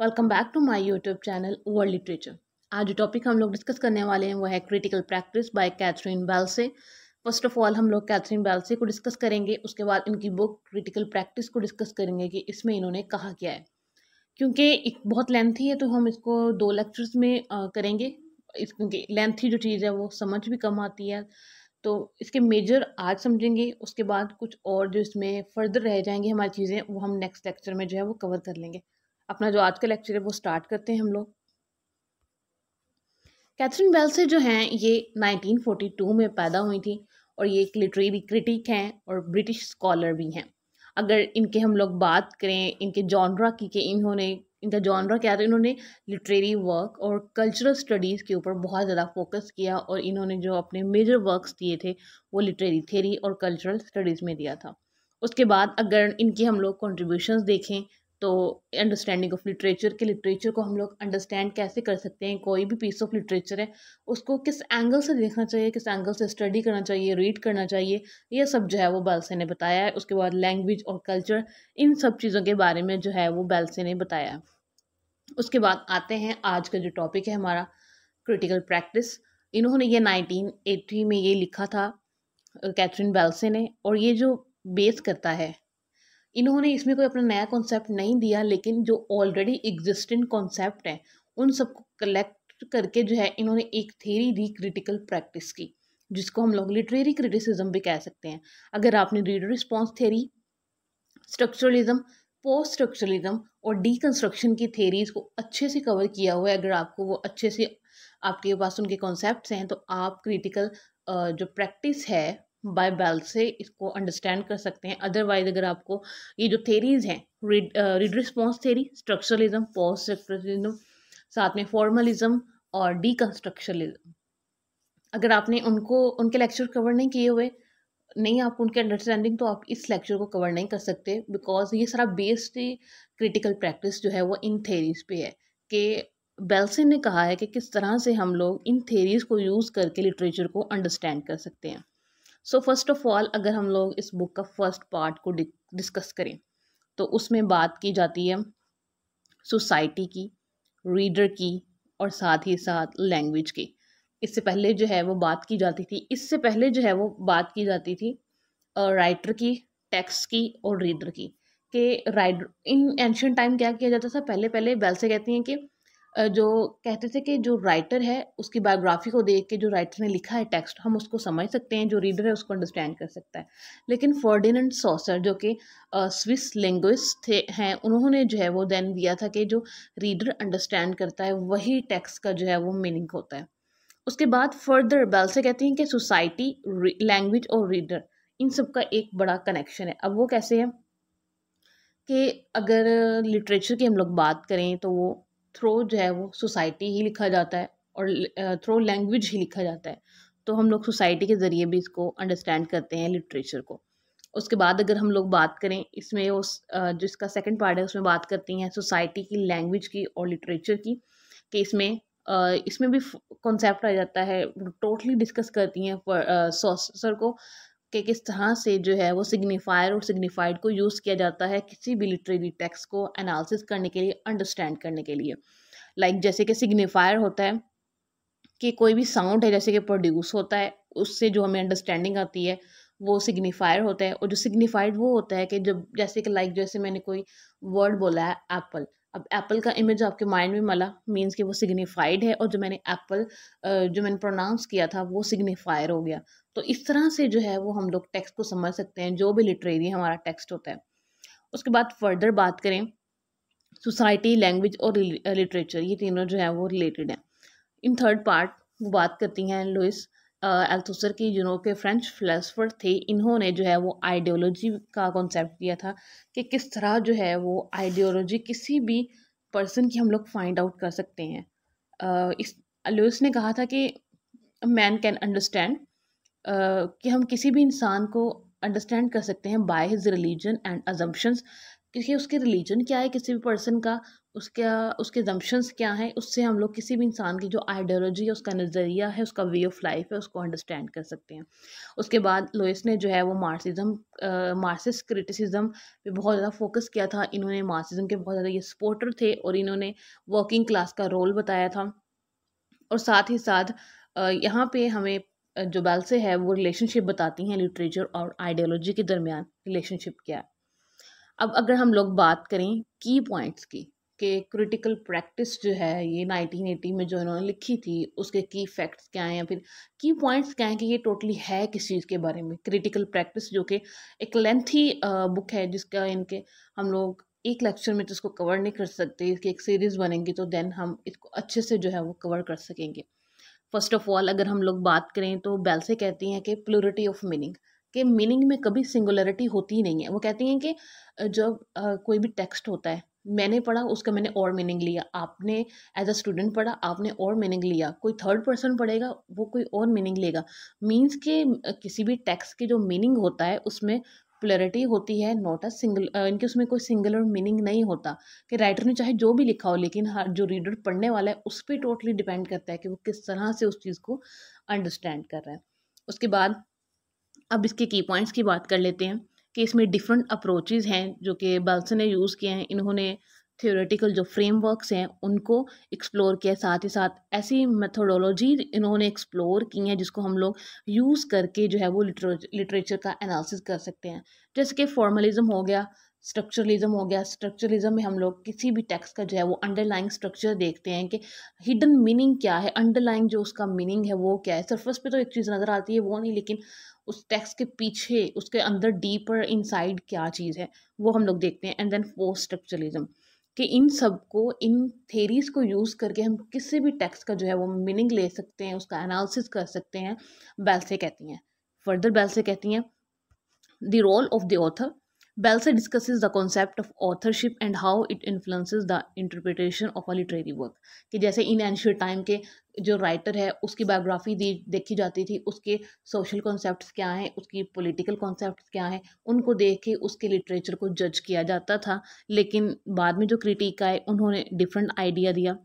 welcome back to my YouTube channel world literature आज जो topic हम लोग डिस्कस करने वाले हैं वो है critical practice by Catherine Belsey first of all हम लोग कैथरीन बैलसे को डिस्कस करेंगे उसके बाद इनकी बुक क्रिटिकल प्रैक्टिस को डिस्कस करेंगे कि इसमें इन्होंने कहा क्या है क्योंकि एक बहुत लेंथी है तो हम इसको दो लेक्चर्स में करेंगे इस क्योंकि लेंथी जो चीज़ है वो समझ भी कम आती है तो इसके मेजर आज समझेंगे उसके बाद कुछ और जो इसमें फर्दर रह जाएंगे हमारी चीज़ें वो हम नेक्स्ट लेक्चर में जो है वो कवर कर लेंगे अपना जो आज का लेक्चर है वो स्टार्ट करते हैं हम लोग कैथरीन बेल जो हैं ये 1942 में पैदा हुई थी और ये एक लिटरेरी क्रिटिक हैं और ब्रिटिश स्कॉलर भी हैं अगर इनके हम लोग बात करें इनके जॉनरा की कि इन्होंने इनका जॉनरा क्या था इन्होंने लिटरेरी वर्क और कल्चरल स्टडीज़ के ऊपर बहुत ज़्यादा फोकस किया और इन्होंने जो अपने मेजर वर्क्स दिए थे वो लिटरेरी थेरी और कल्चरल स्टडीज़ में दिया था उसके बाद अगर इनकी हम लोग कॉन्ट्रीब्यूशन देखें तो अंडरस्टैंडिंग ऑफ लिटरेचर के लिटरेचर को हम लोग अंडरस्टैंड कैसे कर सकते हैं कोई भी पीस ऑफ लिटरेचर है उसको किस एंगल से देखना चाहिए किस एंगल से स्टडी करना चाहिए रीड करना चाहिए यह सब जो है वो बैल्से ने बताया है उसके बाद लैंग्वेज और कल्चर इन सब चीज़ों के बारे में जो है वो बैल्से ने बताया है उसके बाद आते हैं आज का जो टॉपिक है हमारा क्रिटिकल प्रैक्टिस इन्होंने ये नाइनटीन एटी में ये लिखा था कैथरीन बेल्से ने और ये जो बेस करता है इन्होंने इसमें कोई अपना नया कॉन्सेप्ट नहीं दिया लेकिन जो ऑलरेडी एग्जिस्टिंग कॉन्सेप्ट हैं उन सबको कलेक्ट करके जो है इन्होंने एक थेरी दी क्रिटिकल प्रैक्टिस की जिसको हम लोग लिटरेरी क्रिटिसिज्म भी कह सकते हैं अगर आपने reader response theory structuralism post structuralism और डीकंस्ट्रक्शन की थेरीज को अच्छे से कवर किया हुआ है अगर आपको वो अच्छे से आपके पास उनके कॉन्सेप्ट हैं तो आप क्रिटिकल जो प्रैक्टिस है बाय बैल से इसको अंडरस्टैंड कर सकते हैं अदरवाइज अगर आपको ये जो थेरीज हैं read read response theory structuralism post structuralism साथ में फॉर्मलिज्म और डीकंस्ट्रक्शनलिज्म अगर आपने उनको उनके लेक्चर कवर नहीं किए हुए नहीं आप उनके अंडरस्टैंडिंग तो आप इस लेक्चर को कवर नहीं कर सकते बिकॉज ये सारा बेस्ड क्रिटिकल प्रैक्टिस जो है वो इन थेरीज पे है कि बेल्सन ने कहा है कि किस तरह से हम लोग इन थेरीज को यूज़ करके लिटरेचर को अंडरस्टैंड कर सकते हैं सो फर्स्ट ऑफ ऑल अगर हम लोग इस बुक का फर्स्ट पार्ट को डिस्कस करें तो उसमें बात की जाती है सोसाइटी की रीडर की और साथ ही साथ लैंग्वेज की इससे पहले जो है वो बात की जाती थी इससे पहले जो है वो बात की जाती थी राइटर की टेक्स्ट की और रीडर की के राइडर इन एंशंट टाइम क्या किया जाता था पहले पहले बैल से कहती हैं कि जो कहते थे कि जो राइटर है उसकी बायोग्राफी को देख के जो राइटर ने लिखा है टेक्स्ट हम उसको समझ सकते हैं जो रीडर है उसको अंडरस्टैंड कर सकता है लेकिन फर्डिनेंड सॉसर जो कि स्विस लैंग्वेस्ट थे हैं उन्होंने जो है वो दैन दिया था कि जो रीडर अंडरस्टैंड करता है वही टेक्स्ट का जो है वो मीनिंग होता है उसके बाद फर्दर बेल से कहती हैं कि सोसाइटी लैंग्वेज और रीडर इन सब का एक बड़ा कनेक्शन है अब वो कैसे है कि अगर लिटरेचर की हम लोग बात करें तो वो थ्रो जो है वो सोसाइटी ही लिखा जाता है और थ्रो लैंग्वेज ही लिखा जाता है तो हम लोग सोसाइटी के ज़रिए भी इसको अंडरस्टैंड करते हैं लिटरेचर को उसके बाद अगर हम लोग बात करें इसमें उस जो इसका सेकेंड पार्ट है उसमें बात करती हैं सोसाइटी की लैंग्वेज की और लिटरेचर की कि इसमें इसमें भी कॉन्सेप्ट आ जाता है टोटली डिस्कस करती हैं सर को कि किस तरह से जो है वो सिग्निफायर और सिग्निफाइड को यूज़ किया जाता है किसी भी लिटरेरी टेक्स्ट को एनालिसिस करने के लिए अंडरस्टैंड करने के लिए लाइक like जैसे कि सिग्निफायर होता है कि कोई भी साउंड है जैसे कि प्रोड्यूस होता है उससे जो हमें अंडरस्टैंडिंग आती है वो सिग्निफायर होता है और जो सिग्निफाइड वो होता है कि जब जैसे कि लाइक जैसे मैंने कोई वर्ड बोला है एप्पल अब एप्पल का इमेज आपके माइंड में मला मीन्स कि वो सिग्निफाइड है और जो मैंने एप्पल जो मैंने प्रोनाउंस किया था वो सिग्निफायर हो गया तो इस तरह से जो है वो हम लोग टेक्स्ट को समझ सकते हैं जो भी लिटरेरी हमारा टेक्स्ट होता है उसके बाद फर्दर बात करें सोसाइटी लैंग्वेज और लिटरेचर ये तीनों जो है वो रिलेटेड हैं इन थर्ड पार्ट वो बात करती हैं लुइस अल्थुसर की जो के फ्रेंच फिलासफर थे इन्होंने जो है वो आइडियोलॉजी का कॉन्सेप्ट दिया था कि किस तरह जो है वो आइडियोलॉजी किसी भी पर्सन की हम लोग फाइंड आउट कर सकते हैं इस लुइस ने कहा था कि मैन कैन अंडरस्टैंड कि हम किसी भी इंसान को अंडरस्टैंड कर सकते हैं by his religion and assumptions क्योंकि उसके रिलीजन क्या है किसी भी पर्सन का उसका उसके जम्पशंस क्या हैं उससे हम लोग किसी भी इंसान की जो आइडियोलॉजी है उसका नज़रिया है उसका वे ऑफ लाइफ है उसको अंडरस्टैंड कर सकते हैं उसके बाद लोइस ने जो है वो मार्सिज्म मार्सिस क्रिटिसिज्म पे बहुत ज़्यादा फोकस किया था इन्होंने मार्सिज्म के बहुत ज़्यादा ये सपोर्टर थे और इन्होंने वर्किंग क्लास का रोल बताया था और साथ ही साथ यहाँ पे हमें जो बैल से है वो रिलेशनशिप बताती हैं लिटरेचर और आइडियोलॉजी के दरमियान रिलेशनशिप क्या है अब अगर हम लोग बात करें की पॉइंट्स की कि क्रिटिकल प्रैक्टिस जो है ये 1980 में जो इन्होंने लिखी थी उसके की फैक्ट्स क्या हैं या फिर की पॉइंट्स क्या हैं कि ये टोटली है किस चीज़ के बारे में क्रिटिकल प्रैक्टिस जो कि एक लेंथी बुक है जिसका इनके हम लोग एक लेक्चर में तो इसको कवर नहीं कर सकते इसकी एक सीरीज़ बनेंगी तो देन हम इसको अच्छे से जो है वो कवर कर सकेंगे फर्स्ट ऑफ ऑल अगर हम लोग बात करें तो बैल से कहती हैं कि प्लोरिटी ऑफ मीनिंग के मीनिंग में कभी सिंगुलरिटी होती ही नहीं है वो कहती हैं कि जब कोई भी टेक्स्ट होता है मैंने पढ़ा उसका मैंने और मीनिंग लिया आपने एज अ स्टूडेंट पढ़ा आपने और मीनिंग लिया कोई थर्ड पर्सन पढ़ेगा वो कोई और मीनिंग लेगा मीन्स के किसी भी टेक्स्ट की जो मीनिंग होता है उसमें प्लरिटी होती है नॉट अ सिंगल इनके उसमें कोई सिंगुलर मीनिंग नहीं होता कि राइटर ने चाहे जो भी लिखा हो लेकिन हर जो रीडर पढ़ने वाला है उस पर टोटली डिपेंड करता है कि वो किस तरह से उस चीज़ को अंडरस्टैंड कर रहा है उसके बाद अब इसके की पॉइंट्स की बात कर लेते हैं कि इसमें डिफरेंट अप्रोचेज़ हैं जो कि बल्स ने यूज़ किए हैं इन्होंने थियोरेटिकल जो फ्रेमवर्क्स हैं उनको एक्सप्लोर किया साथ ही साथ ऐसी मेथोडोलॉजी इन्होंने एक्सप्लोर की हैं जिसको हम लोग यूज़ करके जो है वो लिटरेचर का एनालिसिस कर सकते हैं जैसे कि फॉर्मलिज़म हो गया स्ट्रक्चरलिज्म हो गया स्ट्रक्चरलिज्म में हम लोग किसी भी टेक्स्ट का जो है वो अंडरलाइंग स्ट्रक्चर देखते हैं कि हिडन मीनिंग क्या है अंडरलाइंग जो उसका मीनिंग है वो क्या है सरफेस पे तो एक चीज़ नज़र आती है वो नहीं लेकिन उस टेक्स्ट के पीछे उसके अंदर डीपर इनसाइड क्या चीज़ है वो हम लोग देखते हैं एंड देन पोस्ट स्ट्रक्चरलिज्म कि इन सब को इन थेरीज़ को यूज़ करके हम किसी भी टेक्स्ट का जो है वो मीनिंग ले सकते हैं उसका एनालिसिस कर सकते हैं बैल से कहती हैं फर्दर बैल से कहती हैं the role of the author Balsa discusses the concept of authorship and how it influences the interpretation of a literary work कि जैसे इन एनशियर टाइम के जो राइटर है उसकी बायोग्राफी दी देखी जाती थी उसके सोशल कॉन्सेप्ट क्या हैं उसकी पोलिटिकल कॉन्सेप्ट क्या हैं उनको देख के उसके लिटरेचर को जज किया जाता था लेकिन बाद में जो क्रिटिक आए उन्होंने डिफरेंट आइडिया दिया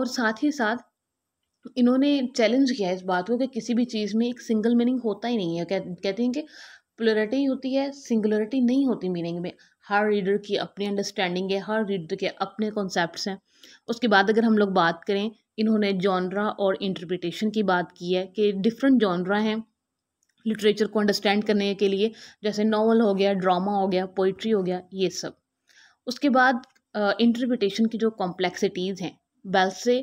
और साथ ही साथ इन्होंने चैलेंज किया इस बात को कि किसी भी चीज़ में एक सिंगल मीनिंग होता ही नहीं है कह, कहते हैं कि प्लोरिटी होती है सिंगुलरिटी नहीं होती मीनिंग में हर रीडर की अपनी अंडरस्टैंडिंग है हर रीडर के अपने कॉन्सेप्ट हैं उसके बाद अगर हम लोग बात करें इन्होंने जॉनरा और इंटरप्रिटेशन की बात की है कि डिफरेंट जॉनरा हैं लिटरेचर को अंडरस्टैंड करने के लिए जैसे नावल हो गया ड्रामा हो गया पोइट्री हो गया ये सब उसके बाद इंटरप्रिटेशन की जो कॉम्प्लेक्सिटीज़ हैं से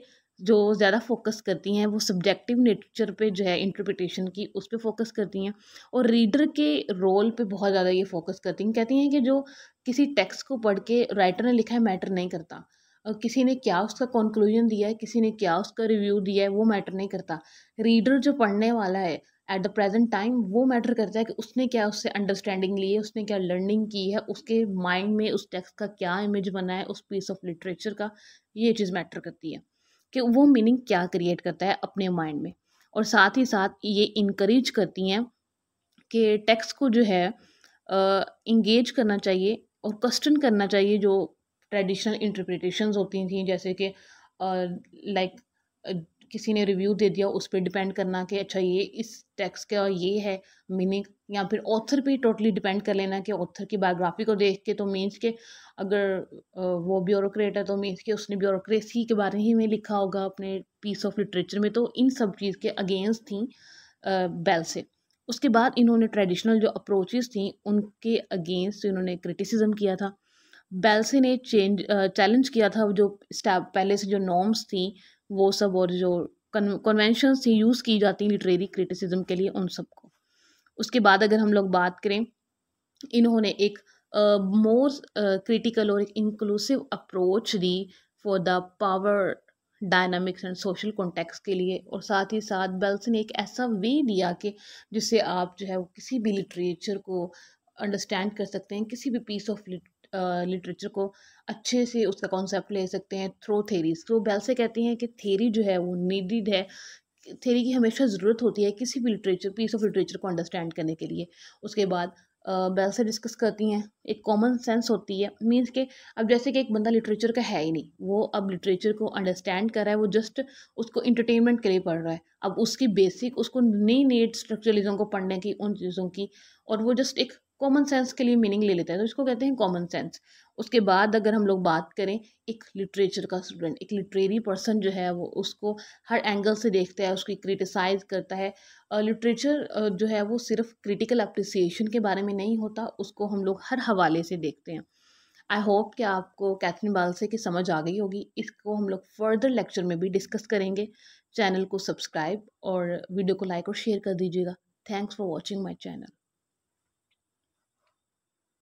जो ज़्यादा फोकस करती हैं वो सब्जेक्टिव नेचर पे जो है इंटरप्रिटेशन की उस पर फोकस करती हैं और रीडर के रोल पे बहुत ज़्यादा ये फोकस करती हैं कहती हैं कि जो किसी टेक्स्ट को पढ़ के राइटर ने लिखा है मैटर नहीं करता और किसी ने क्या उसका कंक्लूजन दिया है किसी ने क्या उसका रिव्यू दिया है वो मैटर नहीं करता रीडर जो पढ़ने वाला है एट द प्रेजेंट टाइम वो मैटर करता है कि उसने क्या उससे अंडरस्टैंडिंग ली है उसने क्या लर्निंग की है उसके माइंड में उस टेक्स्ट का क्या इमेज बना है उस पीस ऑफ लिटरेचर का ये चीज़ मैटर करती है कि वो मीनिंग क्या क्रिएट करता है अपने माइंड में और साथ ही साथ ये इनक्रेज करती हैं कि टेक्स्ट को जो है इंगेज करना चाहिए और क्वेश्चन करना चाहिए जो ट्रेडिशनल इंटरप्रिटेशंस होती थी जैसे कि लाइक किसी ने रिव्यू दे दिया उस पर डिपेंड करना कि अच्छा ये इस टेक्स्ट का ये है मीनिंग या फिर ऑथर पे टोटली डिपेंड कर लेना कि ऑथर की बायोग्राफी को देख के तो मीन्स के अगर वो ब्यूरोक्रेट है तो मीन्स के उसने ब्यूरोक्रेसी के बारे ही में लिखा होगा अपने पीस ऑफ लिटरेचर में तो इन सब चीज़ के अगेंस्ट थी बेल से उसके बाद इन्होंने ट्रेडिशनल जो अप्रोचेस थी उनके अगेंस्ट इन्होंने क्रिटिसिज्म किया था बेल्से ने चेंज चैलेंज किया था जो स्टैप पहले से जो नॉर्म्स थी वो सब और जो कन्वेंशन थी यूज़ की जाती हैं लिटरेरी क्रिटिसिज्म के लिए उन सब को उसके बाद अगर हम लोग बात करें इन्होंने एक मोर क्रिटिकल और एक इंक्लूसिव अप्रोच दी for the power dynamics and social context के लिए और साथ ही साथ बेल्स ने एक ऐसा वे दिया कि जिससे आप जो है वो किसी भी लिटरेचर को अंडरस्टैंड कर सकते हैं किसी भी पीस ऑफ लिटरेचर को अच्छे से उसका कॉन्सेप्ट ले सकते हैं थ्रो थेरीज तो बेल से कहती हैं कि थेरी जो है वो नीडिड है थेरी की हमेशा ज़रूरत होती है किसी भी लिटरेचर पीस ऑफ लिटरेचर को अंडरस्टैंड करने के लिए उसके बाद बेल से डिस्कस करती हैं एक कॉमन सेंस होती है मीन्स के अब जैसे कि एक बंदा लिटरेचर का है ही नहीं वो अब लिटरेचर को अंडरस्टैंड कर रहा है वो जस्ट उसको इंटरटेनमेंट के लिए पढ़ रहा है अब उसकी बेसिक उसको नई नीड स्ट्रक्चरलिज्म को पढ़ने की उन चीज़ों की और वो जस्ट एक कॉमन सेंस के लिए मीनिंग ले लेता है तो इसको कहते हैं कॉमन सेंस उसके बाद अगर हम लोग बात करें एक लिटरेचर का स्टूडेंट एक लिटरेरी पर्सन जो है वो उसको हर एंगल से देखता है उसकी क्रिटिसाइज करता है लिटरेचर जो है वो सिर्फ क्रिटिकल अप्रिसिएशन के बारे में नहीं होता उसको हम लोग हर हवाले से देखते हैं आई होप कि आपको कैथरीन बालसे की समझ आ गई होगी इसको हम लोग फर्दर लेक्चर में भी डिस्कस करेंगे चैनल को सब्सक्राइब और वीडियो को लाइक और शेयर कर दीजिएगा thanks for watching my channel